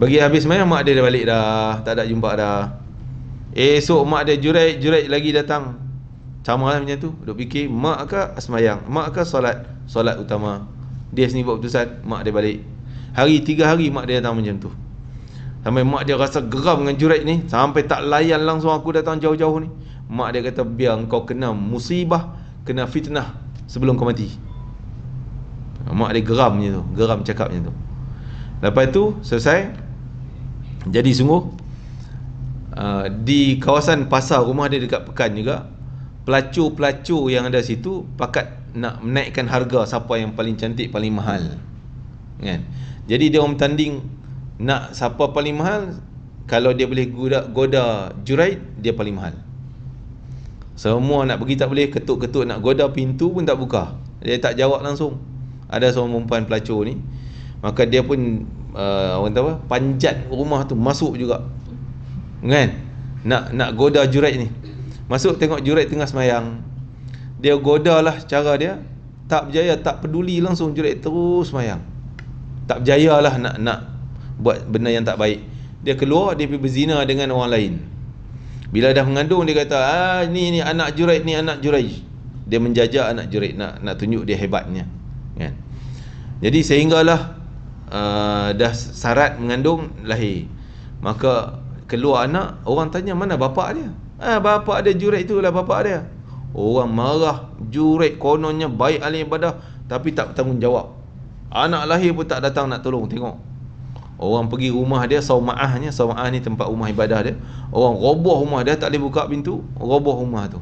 Bagi habis semayang Mak dia dah balik dah Tak ada jumpa dah Esok mak dia jurek Jurek lagi datang sama lah macam tu Duk fikir Mak ke asmayang Mak ke solat Solat utama Dia sendiri buat keputusan Mak dia balik Hari tiga hari Mak dia datang macam tu Sampai mak dia rasa geram dengan jurek ni Sampai tak layan langsung aku datang jauh-jauh ni Mak dia kata Biar kau kena musibah Kena fitnah Sebelum kau mati Mak dia geram macam tu Geram cakap macam tu Lepas tu selesai Jadi sungguh uh, Di kawasan pasar rumah dia dekat Pekan juga Pelacu pelacu yang ada situ pakat nak menaikkan harga siapa yang paling cantik paling mahal kan jadi dia orang tanding nak siapa paling mahal kalau dia boleh goda, goda jurait dia paling mahal semua nak pergi tak boleh ketuk-ketuk nak goda pintu pun tak buka dia tak jawab langsung ada seorang perempuan pelacu ni maka dia pun uh, orang tahu apa panjat rumah tu masuk juga kan nak nak goda jurait ni Masuk tengok jurid tengah semayang Dia goda lah cara dia Tak berjaya, tak peduli langsung jurid terus semayang Tak berjaya lah nak, nak buat benda yang tak baik Dia keluar, dia pergi berzina dengan orang lain Bila dah mengandung, dia kata ah Ni ni anak jurid, ni anak jurid Dia menjajah anak jurid, nak nak tunjuk dia hebatnya kan? Jadi sehinggalah uh, Dah syarat mengandung, lahir Maka keluar anak, orang tanya mana bapa dia Ah ha, bapa ada jurat itulah bapa dia. Orang marah jurat kononnya baik ahli ibadah tapi tak bertanggungjawab. Anak lahir pun tak datang nak tolong tengok. Orang pergi rumah dia saumaahnya, saumaah ni tempat rumah ibadah dia. Orang roboh rumah dia tak boleh buka pintu, roboh rumah tu.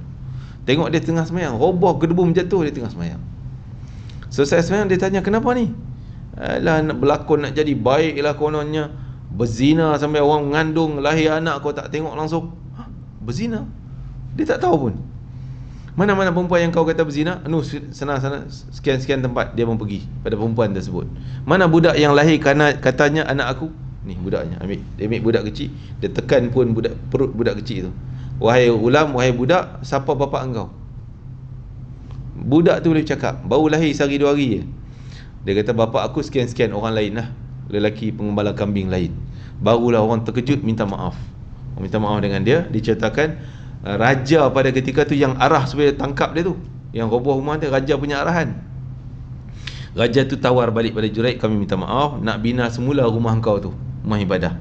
Tengok dia tengah semayang, roboh gedebum menjatuh dia tengah semayang. Selesai semayang dia tanya kenapa ni? Alah nak berlakon nak jadi baiklah kononnya. Berzina sampai orang mengandung lahir anak kau tak tengok langsung berzina dia tak tahu pun mana-mana perempuan yang kau kata berzina anu senang sana sekian-sekian tempat dia pun pergi pada perempuan tersebut mana budak yang lahir kerana katanya anak aku ni budaknya ambil dia ambil budak kecil dia tekan pun budak perut budak kecil tu wahai ulam wahai budak siapa bapa engkau budak tu boleh cakap baru lahir sehari dua hari je dia kata bapa aku sekian-sekian orang lain lah lelaki pengembala kambing lain barulah orang terkejut minta maaf minta maaf dengan dia diceritakan uh, raja pada ketika tu yang arah supaya tangkap dia tu yang roboh rumah dia raja punya arahan raja tu tawar balik pada jurai. kami minta maaf nak bina semula rumah kau tu rumah ibadah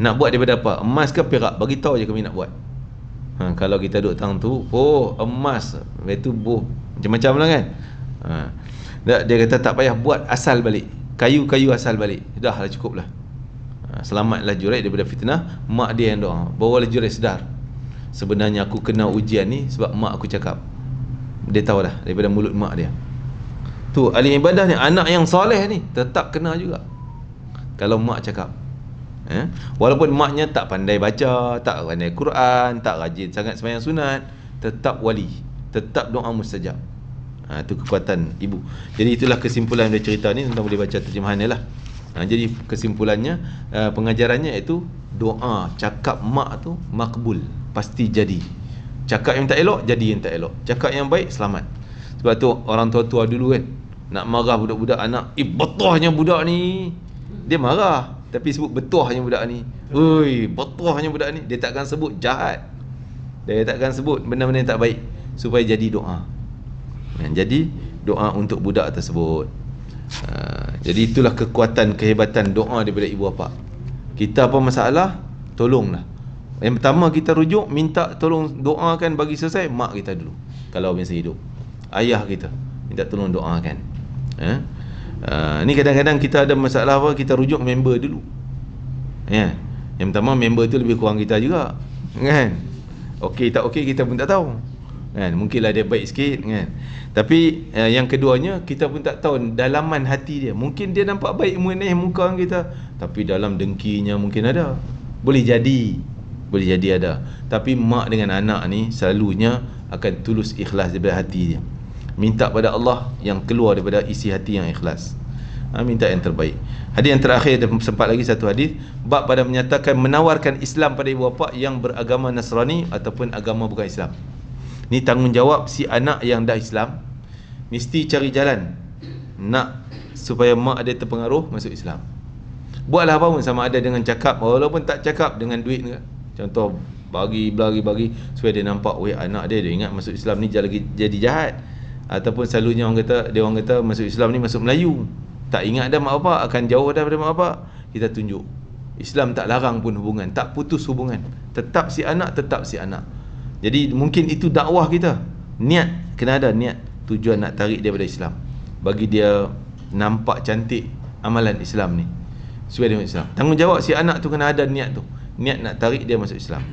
nak buat daripada apa emas ke perak bagi tahu je kami nak buat ha, kalau kita duduk tang tu oh emas itu boh macam-macam lah kan ha. dia kata tak payah buat asal balik kayu-kayu asal balik dah lah cukup lah Ha, selamatlah jurai daripada fitnah Mak dia yang doa Barulah jurai sedar Sebenarnya aku kena ujian ni Sebab mak aku cakap Dia tahu dah Daripada mulut mak dia Tu ahli ibadah ni Anak yang soleh ni Tetap kena juga Kalau mak cakap eh? Walaupun maknya tak pandai baca Tak pandai Quran Tak rajin sangat semayang sunat Tetap wali Tetap doa mustajab Itu ha, kekuatan ibu Jadi itulah kesimpulan dari cerita ni Tentang boleh baca terjemahan ni lah ha, Jadi kesimpulannya uh, Pengajarannya itu Doa Cakap mak tu Makbul Pasti jadi Cakap yang tak elok Jadi yang tak elok Cakap yang baik Selamat Sebab tu orang tua-tua dulu kan Nak marah budak-budak anak Eh betulahnya budak ni Dia marah Tapi sebut betuahnya budak ni Ui betuahnya budak ni Dia takkan sebut jahat Dia takkan sebut benda-benda yang tak baik Supaya jadi doa Jadi doa untuk budak tersebut Ha, jadi itulah kekuatan kehebatan doa daripada ibu bapa. Kita apa masalah? Tolonglah. Yang pertama kita rujuk minta tolong doakan bagi selesai mak kita dulu kalau masih hidup. Ayah kita minta tolong doakan. Ya. Eh? ni kadang-kadang kita ada masalah apa kita rujuk member dulu. Ya. Yang pertama member tu lebih kurang kita juga. Kan? Okey tak okey kita pun tak tahu kan mungkinlah dia baik sikit kan tapi uh, yang keduanya kita pun tak tahu dalaman hati dia mungkin dia nampak baik mengenai muka kita tapi dalam dengkinya mungkin ada boleh jadi boleh jadi ada tapi mak dengan anak ni selalunya akan tulus ikhlas daripada hati dia minta pada Allah yang keluar daripada isi hati yang ikhlas ha, minta yang terbaik hadis yang terakhir ada sempat lagi satu hadis bab pada menyatakan menawarkan Islam pada ibu bapa yang beragama Nasrani ataupun agama bukan Islam Ni tanggungjawab si anak yang dah Islam Mesti cari jalan Nak supaya mak dia terpengaruh masuk Islam Buatlah apa pun sama ada dengan cakap Walaupun tak cakap dengan duit Contoh bagi bagi bagi Supaya dia nampak weh anak dia Dia ingat masuk Islam ni jadi, jadi jahat Ataupun selalunya orang kata Dia orang kata masuk Islam ni masuk Melayu Tak ingat dah mak bapak Akan jauh daripada mak bapak Kita tunjuk Islam tak larang pun hubungan Tak putus hubungan Tetap si anak tetap si anak jadi mungkin itu dakwah kita. Niat kena ada niat tujuan nak tarik dia pada Islam. Bagi dia nampak cantik amalan Islam ni. Sesuai dengan Islam. Tanggungjawab si anak tu kena ada niat tu. Niat nak tarik dia masuk Islam.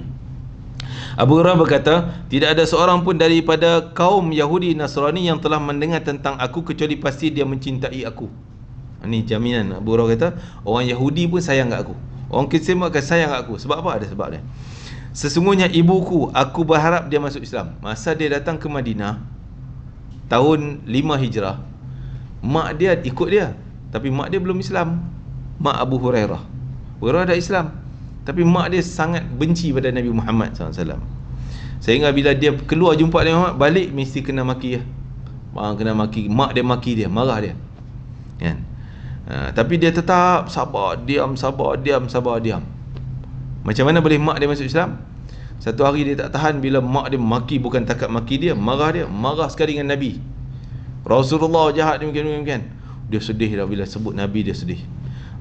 Abu Hurairah berkata, tidak ada seorang pun daripada kaum Yahudi Nasrani yang telah mendengar tentang aku kecuali pasti dia mencintai aku. Ini jaminan Abu Hurairah kata, orang Yahudi pun sayang kat aku. Orang Kristian pun akan sayang kat aku. Sebab apa? Ada sebab dia. Sesungguhnya ibuku aku berharap dia masuk Islam Masa dia datang ke Madinah Tahun 5 Hijrah Mak dia ikut dia Tapi mak dia belum Islam Mak Abu Hurairah Hurairah dah Islam Tapi mak dia sangat benci pada Nabi Muhammad SAW Sehingga bila dia keluar jumpa Nabi Muhammad Balik mesti kena maki ya. Mak kena maki Mak dia maki dia Marah dia kan? Ha, tapi dia tetap sabar Diam sabar Diam sabar diam macam mana boleh mak dia masuk Islam? Satu hari dia tak tahan bila mak dia maki bukan takat maki dia, marah dia, marah sekali dengan Nabi. Rasulullah jahat dia mungkin-mungkin. Dia sedih dah bila sebut Nabi dia sedih.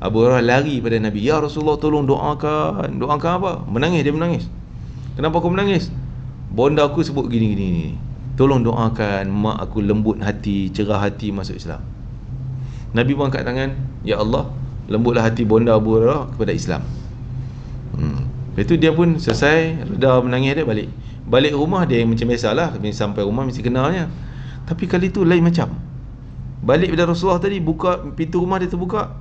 Abu Hurairah lari pada Nabi, "Ya Rasulullah tolong doakan." Doakan apa? Menangis dia menangis. Kenapa aku menangis? Bonda aku sebut gini-gini ni. Tolong doakan mak aku lembut hati, cerah hati masuk Islam. Nabi pun angkat tangan, "Ya Allah, lembutlah hati bonda Abu Hurairah kepada Islam." hmm. Lepas tu dia pun selesai Reda menangis dia balik Balik rumah dia yang macam biasa lah Sampai rumah mesti kenalnya Tapi kali tu lain macam Balik bila Rasulullah tadi buka pintu rumah dia terbuka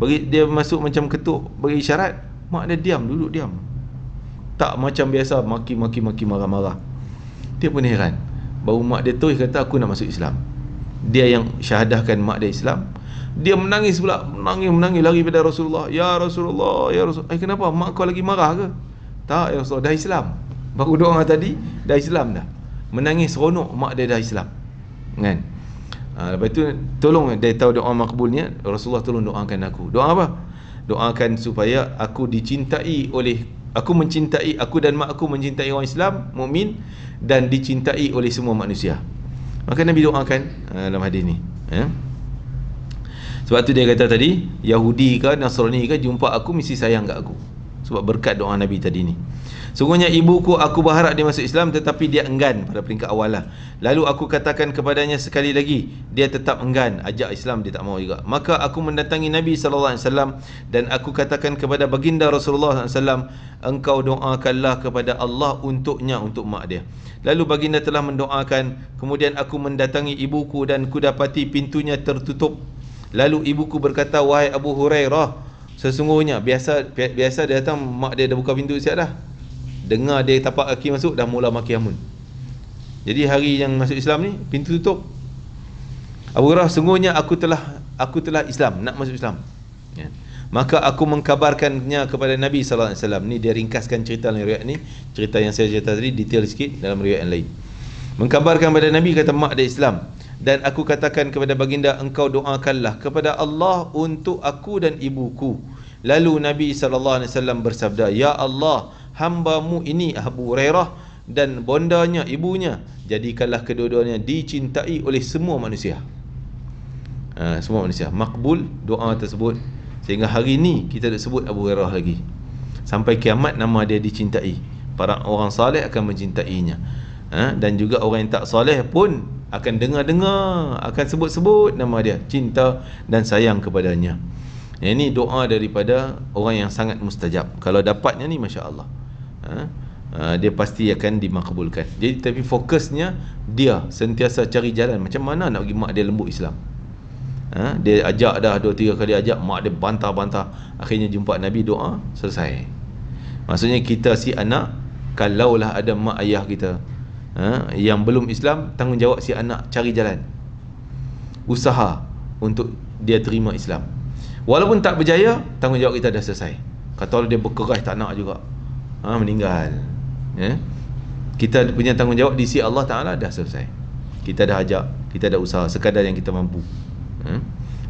bagi Dia masuk macam ketuk Bagi isyarat Mak dia diam duduk diam Tak macam biasa maki-maki-maki marah-marah Dia pun heran Baru mak dia terus kata aku nak masuk Islam Dia yang syahadahkan mak dia Islam dia menangis pula menangis menangis lari pada Rasulullah ya Rasulullah ya Rasulullah eh kenapa mak kau lagi marah ke tak ya Rasulullah dah Islam baru doang tadi dah Islam dah menangis seronok mak dia dah Islam kan ha, lepas tu tolong dia tahu doa makbulnya Rasulullah tolong doakan aku doa apa doakan supaya aku dicintai oleh aku mencintai aku dan mak aku mencintai orang Islam mukmin dan dicintai oleh semua manusia maka Nabi doakan ah, dalam hadis ni ya yeah? Sebab tu dia kata tadi Yahudi ke Nasrani ke jumpa aku mesti sayang kat aku Sebab berkat doa Nabi tadi ni Sungguhnya ibuku aku berharap dia masuk Islam tetapi dia enggan pada peringkat awal lah. Lalu aku katakan kepadanya sekali lagi, dia tetap enggan ajak Islam dia tak mau juga. Maka aku mendatangi Nabi saw dan aku katakan kepada baginda Rasulullah saw, engkau doakanlah kepada Allah untuknya untuk mak dia. Lalu baginda telah mendoakan, kemudian aku mendatangi ibuku dan kudapati pintunya tertutup Lalu ibuku berkata wahai Abu Hurairah sesungguhnya biasa biasa dia datang mak dia dah buka pintu siap dah. Dengar dia tapak kaki masuk dah mula maki amun. Jadi hari yang masuk Islam ni pintu tutup. Abu Hurairah sesungguhnya aku telah aku telah Islam nak masuk Islam. Ya. Maka aku mengkabarkannya kepada Nabi sallallahu alaihi wasallam. Ni dia ringkaskan cerita dalam riwayat ni, cerita yang saya cerita tadi detail sikit dalam riwayat yang lain. Mengkabarkan kepada Nabi kata mak dia Islam dan aku katakan kepada baginda engkau doakanlah kepada Allah untuk aku dan ibuku lalu nabi saw bersabda ya Allah hambamu ini Abu Hurairah dan bondanya ibunya jadikanlah kedua-duanya dicintai oleh semua manusia ha, semua manusia makbul doa tersebut sehingga hari ini kita tak sebut Abu Hurairah lagi sampai kiamat nama dia dicintai para orang saleh akan mencintainya ha, dan juga orang yang tak saleh pun akan dengar-dengar, akan sebut-sebut nama dia, cinta dan sayang kepadanya. Ya, ini doa daripada orang yang sangat mustajab. Kalau dapatnya ni masya-Allah. Ha? ha? dia pasti akan dimakbulkan. Jadi tapi fokusnya dia sentiasa cari jalan macam mana nak bagi mak dia lembut Islam. Ha? dia ajak dah dua tiga kali ajak mak dia bantah-bantah. Akhirnya jumpa Nabi doa selesai. Maksudnya kita si anak kalaulah ada mak ayah kita ha, Yang belum Islam Tanggungjawab si anak cari jalan Usaha Untuk dia terima Islam Walaupun tak berjaya Tanggungjawab kita dah selesai Kata dia berkeras tak nak juga ha, Meninggal ya? Kita punya tanggungjawab di si Allah Ta'ala dah selesai Kita dah ajak Kita dah usaha Sekadar yang kita mampu ha?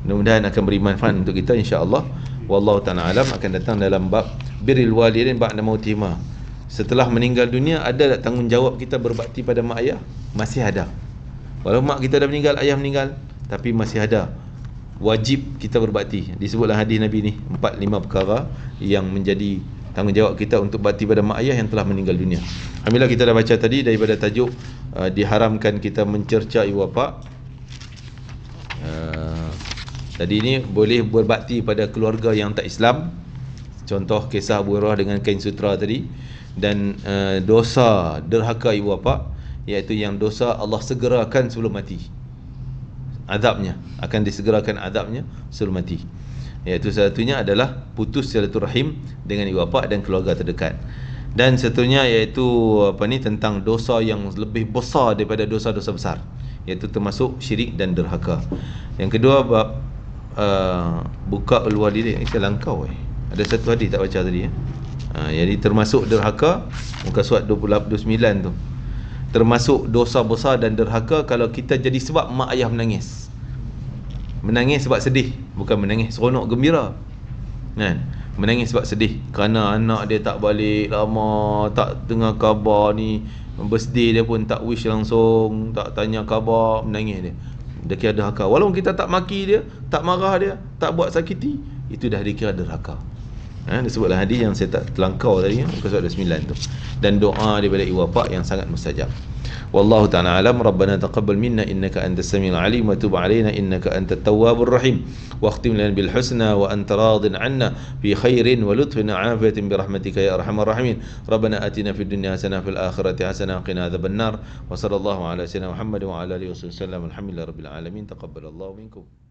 Mudah-mudahan akan beri manfaat untuk kita insya-Allah. Wallahu ta'ala alam akan datang dalam bab biril walidain ba'da mautihima setelah meninggal dunia ada tak tanggungjawab kita berbakti pada mak ayah masih ada walaupun mak kita dah meninggal ayah meninggal tapi masih ada wajib kita berbakti disebutlah hadis Nabi ni empat lima perkara yang menjadi tanggungjawab kita untuk bakti pada mak ayah yang telah meninggal dunia Alhamdulillah kita dah baca tadi daripada tajuk uh, diharamkan kita mencerca ibu bapa uh, tadi ni boleh berbakti pada keluarga yang tak Islam contoh kisah Abu Hurairah dengan kain sutra tadi dan uh, dosa derhaka ibu bapa iaitu yang dosa Allah segerakan sebelum mati azabnya akan disegerakan azabnya sebelum mati iaitu satunya adalah putus silaturahim dengan ibu bapa dan keluarga terdekat dan seterusnya iaitu apa ni tentang dosa yang lebih besar daripada dosa-dosa besar iaitu termasuk syirik dan derhaka yang kedua bab uh, buka luar diri ni saya langkau eh. ada satu hadis tak baca tadi eh? Ha, jadi termasuk derhaka muka surat 29 tu termasuk dosa besar dan derhaka kalau kita jadi sebab mak ayah menangis menangis sebab sedih bukan menangis seronok gembira kan menangis sebab sedih kerana anak dia tak balik lama tak dengar khabar ni birthday dia pun tak wish langsung tak tanya khabar menangis dia dia kira derhaka walaupun kita tak maki dia tak marah dia tak buat sakiti itu dah dikira derhaka ha, Dia sebutlah hadis yang saya tak terlangkau tadi Muka surat 9 tu Dan doa daripada iwapak yang sangat mustajab Wallahu ta'ala alam Rabbana taqabbal minna innaka anta samil alim Wa tub alayna innaka anta tawabur rahim Wa akhtim lana bil husna Wa anta radin anna Fi khairin wa lutfin afiatin bi rahmatika ya rahman rahimin Rabbana atina fi dunia hasana Fil akhirati hasana Qina azab an-nar Wa sallallahu ala sayyidina Muhammad Wa ala alihi wa sallam Alhamdulillah rabbil alamin Taqabbal Allah minkum